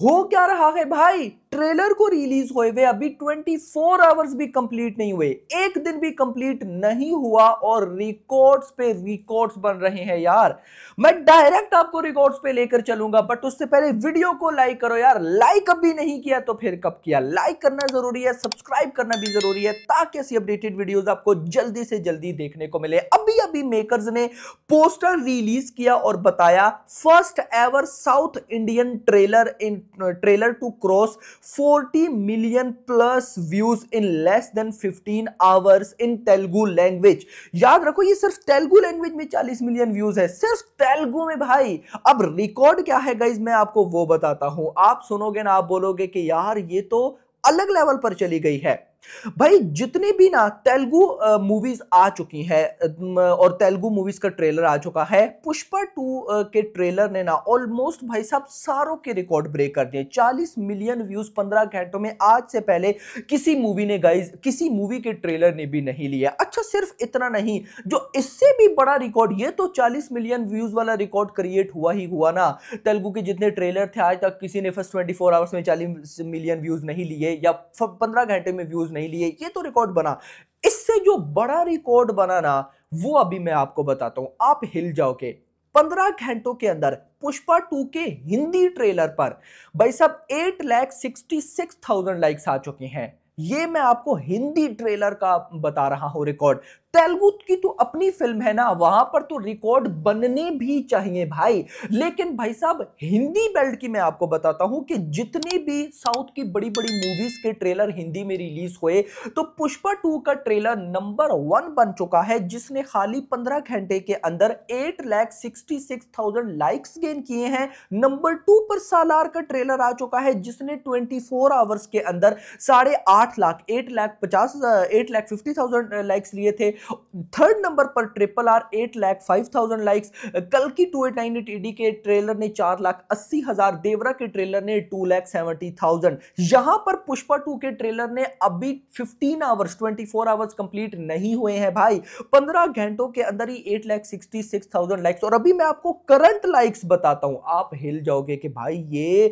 हो क्या रहा है भाई ट्रेलर को रिलीज हुए हुए अभी 24 आवर्स भी कंप्लीट नहीं हुए एक दिन भी कंप्लीट नहीं हुआ और रिकॉर्ड्स पे रिकॉर्ड्स बन रहे हैं यार मैं डायरेक्ट आपको रिकॉर्ड्स पे लेकर चलूंगा बट उससे पहले वीडियो को लाइक करो यार लाइक अभी नहीं किया तो फिर कब किया लाइक करना जरूरी है सब्सक्राइब करना भी जरूरी है ताकि ऐसी अपडेटेड वीडियो आपको जल्दी से जल्दी देखने को मिले अभी अभी मेकर्स ने पोस्टर रिलीज किया और बताया first ever south Indian trailer in trailer to cross 40 million plus views in less than 15 hours in Telugu language याद रखो ये सिर्फ तेलुगु लैंग्वेज में 40 मिलियन व्यूज है सिर्फ तेलुगु में भाई अब रिकॉर्ड क्या है गाइज मैं आपको वो बताता हूं आप सुनोगे ना आप बोलोगे कि यार ये तो अलग लेवल पर चली गई है भाई जितने भी ना तेलुगु मूवीज आ चुकी हैं और तेलुगु मूवीज का ट्रेलर आ चुका है पुष्पा टू के ट्रेलर ने ना ऑलमोस्ट भाई साहब सारों के रिकॉर्ड ब्रेक कर दिए 40 मिलियन व्यूज 15 घंटों में आज से पहले किसी मूवी ने गाइज किसी मूवी के ट्रेलर ने भी नहीं लिया अच्छा सिर्फ इतना नहीं जो इससे भी बड़ा रिकॉर्ड ये तो चालीस मिलियन व्यूज वाला रिकॉर्ड क्रिएट हुआ ही हुआ ना तेलुगु के जितने ट्रेलर थे आज तक किसी ने फर्स्ट ट्वेंटी आवर्स में चालीस मिलियन व्यूज नहीं लिए या पंद्रह घंटे में व्यूज नहीं लिए ये तो रिकॉर्ड बना इससे जो बड़ा रिकॉर्ड बना ना वो अभी मैं आपको बताता हूं आप हिल जाओ के पंद्रह घंटों के अंदर पुष्पा टू के हिंदी ट्रेलर पर भाई साहब eight lakh sixty six thousand likes आ चुके हैं ये मैं आपको हिंदी ट्रेलर का बता रहा हूं रिकॉर्ड तेलुगु की तो अपनी फिल्म है ना वहां पर तो रिकॉर्ड बनने भी चाहिए भाई लेकिन भाई साहब हिंदी बेल्ट की मैं आपको बताता हूं कि जितनी भी साउथ की बड़ी बड़ी मूवीज के ट्रेलर हिंदी में रिलीज हुए तो पुष्पा टू का ट्रेलर नंबर वन बन चुका है जिसने खाली पंद्रह घंटे के अंदर eight lakh sixty six thousand likes gain किए हैं नंबर टू पर सालार का ट्रेलर आ चुका है जिसने ट्वेंटी फोर आवर्स के अंदर साढ़े आठ लाख एट लाख पचास eight lakh fifty thousand likes लिए थे थर्ड नंबर पर triple R eight lakh five thousand likes कल की टू एट नाइन एट ईडी के ट्रेलर ने चार लाख अस्सी हजार देवरा के ट्रेलर ने टू लैख सेवेंटी थाउजेंड यहां पर पुष्पा टू के ट्रेलर ने अभी fifteen hours twenty four hours complete नहीं हुए हैं भाई पंद्रह घंटों के अंदर ही eight lakh sixty six thousand likes और अभी मैं आपको करंट लाइक्स बताता हूं आप हिल जाओगे कि भाई ये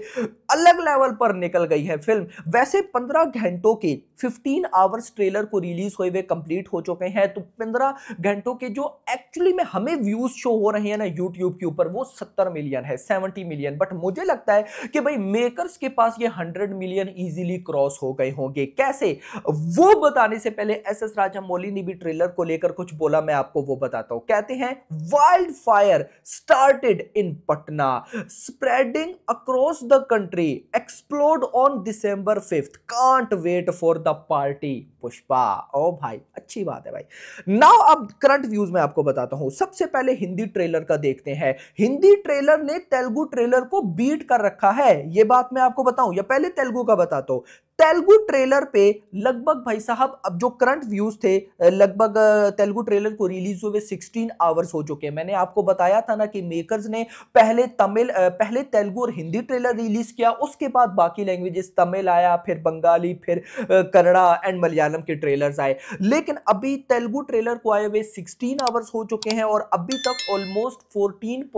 अलग लेवल पर निकल गई है फिल्म वैसे पंद्रह घंटों के फिफ्टीन आवर्स ट्रेलर को रिलीज हुए हुए कंप्लीट हो चुके हैं तो तो पंद्रह घंटों के जो एक्चुअली में हमें व्यूज शो हो रहे हैं ना यूट्यूब के ऊपर वो सत्तर मिलियन है सेवेंटी मिलियन बट मुझे लगता है कि भाई मेकर्स के पास ये हंड्रेड मिलियन ईजिली क्रॉस हो गए होंगे कैसे वो बताने से पहले एस एस राजा मौली ने भी ट्रेलर को लेकर कुछ बोला मैं आपको वो बताता हूं कहते हैं wildfire started in Patna spreading across the country explode on December fifth can't wait for the party Pushpa ओ भाई अच्छी बात है भाई नाउ अब करंट व्यूज में आपको बताता हूं सबसे पहले हिंदी ट्रेलर का देखते हैं हिंदी ट्रेलर ने तेलुगु ट्रेलर को बीट कर रखा है यह बात मैं आपको बताऊं या पहले तेलुगु का बताता हूं तेलुगु ट्रेलर पे लगभग भाई साहब अब जो करंट व्यूज थे लगभग तेलुगु ट्रेलर को रिलीज हुए 16 आवर्स हो चुके हैं मैंने आपको बताया था ना कि मेकर्स ने पहले तमिल पहले तेलुगु और हिंदी ट्रेलर रिलीज किया उसके बाद बाकी लैंग्वेजेस तमिल आया फिर बंगाली फिर कन्नड़ा एंड मलयालम के ट्रेलर आए लेकिन अभी तेलुगु ट्रेलर को आए हुए सिक्सटीन आवर्स हो चुके हैं और अभी तक ऑलमोस्ट फोर्टीन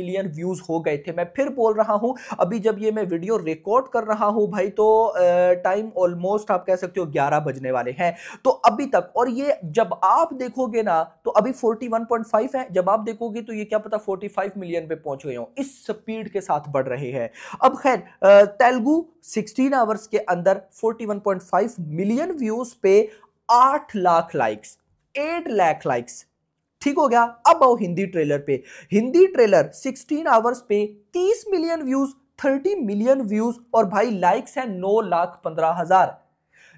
मिलियन व्यूज हो गए थे मैं फिर बोल रहा हूं अभी जब ये मैं वीडियो रिकॉर्ड कर रहा हूं भाई तो आ, टाइम ऑलमोस्ट आप कह सकते हो ग्यारह बजने वाले हैं तो अभी तक और ये जब आप देखोगे ना तो अभी 41.5 है जब आप देखोगे तो ये क्या पता 45 मिलियन पे पहुंच गए हो इस स्पीड के साथ बढ़ रहे हैं अब खैर तेलुगु 16 आवर्स के अंदर 41.5 मिलियन व्यूज पे 8 लाख लाइक्स 8 लाख लाइक्स ठीक हो गया अब आओ हिंदी ट्रेलर पे हिंदी ट्रेलर 16 आवर्स पे 30 million views thirty million views और भाई लाइक्स है नौ लाख पंद्रह हजार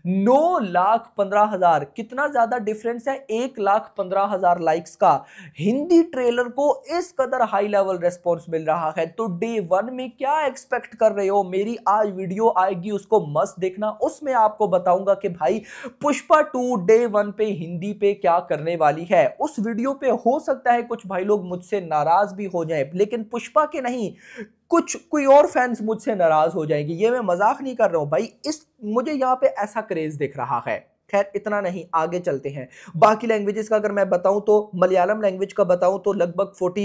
नौ लाख पंद्रह हजार कितना ज्यादा डिफरेंस है एक लाख पंद्रह हजार लाइक्स का हिंदी ट्रेलर को इस कदर हाई लेवल रेस्पॉन्स मिल रहा है तो डे वन में क्या एक्सपेक्ट कर रहे हो मेरी आज वीडियो आएगी उसको मस्त देखना उसमें आपको बताऊंगा कि भाई पुष्पा टू डे वन पे हिंदी पे क्या करने वाली है उस वीडियो पे हो सकता है कुछ भाई लोग मुझसे नाराज भी हो जाए लेकिन पुष्पा के नहीं कुछ कोई और फैंस मुझसे नाराज़ हो जाएंगे ये मैं मजाक नहीं कर रहा हूँ भाई इस मुझे यहाँ पे ऐसा क्रेज़ दिख रहा है खैर इतना नहीं आगे चलते हैं बाकी लैंग्वेजेस का अगर मैं बताऊं तो मलयालम लैंग्वेज का बताऊं तो लगभग फोर्टी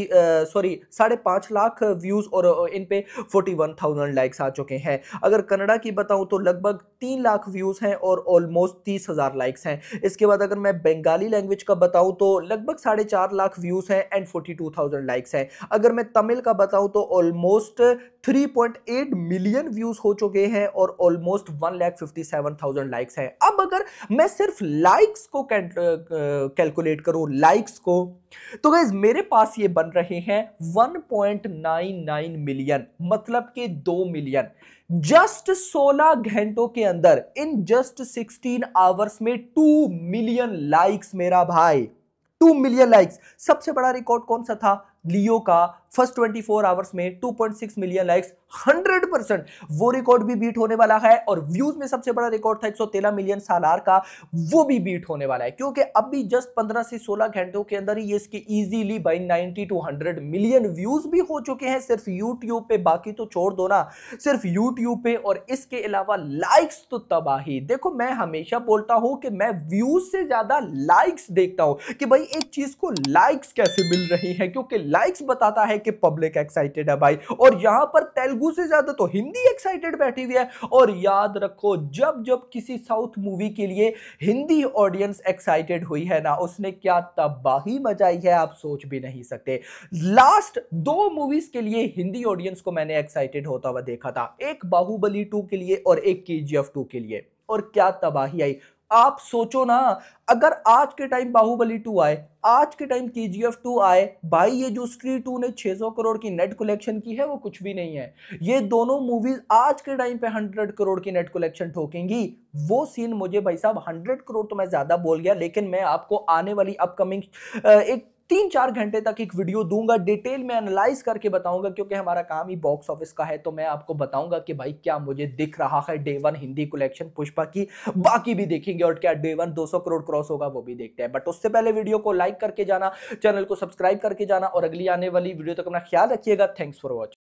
सॉरी साढ़े पाँच लाख व्यूज़ और इन पे फोर्टी वन थाउजेंड लाइक्स आ चुके हैं अगर कनाडा की बताऊं तो लगभग तीन लाख व्यूज़ हैं और ऑलमोस्ट तीस हज़ार लाइक्स हैं इसके बाद अगर मैं बंगाली लैंग्वेज का बताऊं तो लगभग साढ़े चार लाख व्यूज़ हैं and forty two thousand likes हैं अगर मैं तमिल का बताऊं तो ऑलमोस्ट 3.8 मिलियन व्यूज़ हो चुके हैं और almost one lakh fifty seven thousand likes हैं अब अगर मैं सिर्फ लाइक्स को कैलकुलेट करूं लाइक्स को तो गैस मेरे पास ये बन रहे हैं 1.99 मिलियन मतलब कि दो मिलियन जस्ट 16 घंटों के अंदर इन जस्ट 16 आवर्स में टू मिलियन लाइक्स मेरा भाई टू मिलियन लाइक्स सबसे बड़ा रिकॉर्ड कौन सा था लियो का फर्स्ट 24 आवर्स में 2.6 मिलियन लाइक्स 100 परसेंट वो रिकॉर्ड भी बीट होने वाला है और व्यूज में सबसे बड़ा रिकॉर्ड था 113 मिलियन सालार का वो भी बीट होने वाला है क्योंकि अभी जस्ट 15 से 16 घंटों के अंदर ही इसके easily by 90 to 100 million views भी हो चुके हैं सिर्फ यूट्यूब पे बाकी तो छोड़ दो ना सिर्फ यूट्यूब पे और इसके अलावा लाइक्स तो तबाही देखो मैं हमेशा बोलता हूं कि मैं व्यूज से ज्यादा लाइक्स देखता हूं कि भाई एक चीज को लाइक्स कैसे मिल रही है क्योंकि लाइक्स बताता है कि पब्लिक एक्साइटेड है भाई और यहां पर तेलुगु से ज्यादा तो हिंदी एक्साइटेड बैठी हुई है और याद रखो जब जब किसी साउथ मूवी के लिए हिंदी ऑडियंस एक्साइटेड हुई है ना उसने क्या तबाही मचाई है आप सोच भी नहीं सकते लास्ट दो मूवीज के लिए हिंदी ऑडियंस को मैंने एक्साइटेड होता हुआ देखा था एक बाहुबली टू के लिए और एक के के लिए और क्या तबाही आई आप सोचो ना अगर आज के टाइम बाहुबली टू आए आज के टाइम के जी एफ टू आए भाई ये जो स्त्री टू ने 600 करोड़ की नेट कलेक्शन की है वो कुछ भी नहीं है ये दोनों मूवीज आज के टाइम पे 100 करोड़ की नेट कलेक्शन ठोकेंगी वो सीन मुझे भाई साहब 100 करोड़ तो मैं ज़्यादा बोल गया लेकिन मैं आपको आने वाली अपकमिंग एक तीन चार घंटे तक एक वीडियो दूंगा डिटेल में एनालाइज करके बताऊंगा क्योंकि हमारा काम ही बॉक्स ऑफिस का है तो मैं आपको बताऊंगा कि भाई क्या मुझे दिख रहा है day one Hindi collection Pushpa की बाकी भी देखेंगे और क्या डे वन 200 करोड़ क्रॉस होगा वो भी देखते हैं बट उससे पहले वीडियो को लाइक करके जाना चैनल को सब्सक्राइब करके जाना और अगली आने वाली वीडियो तक अपना ख्याल रखिएगा थैंक्स फॉर वॉचिंग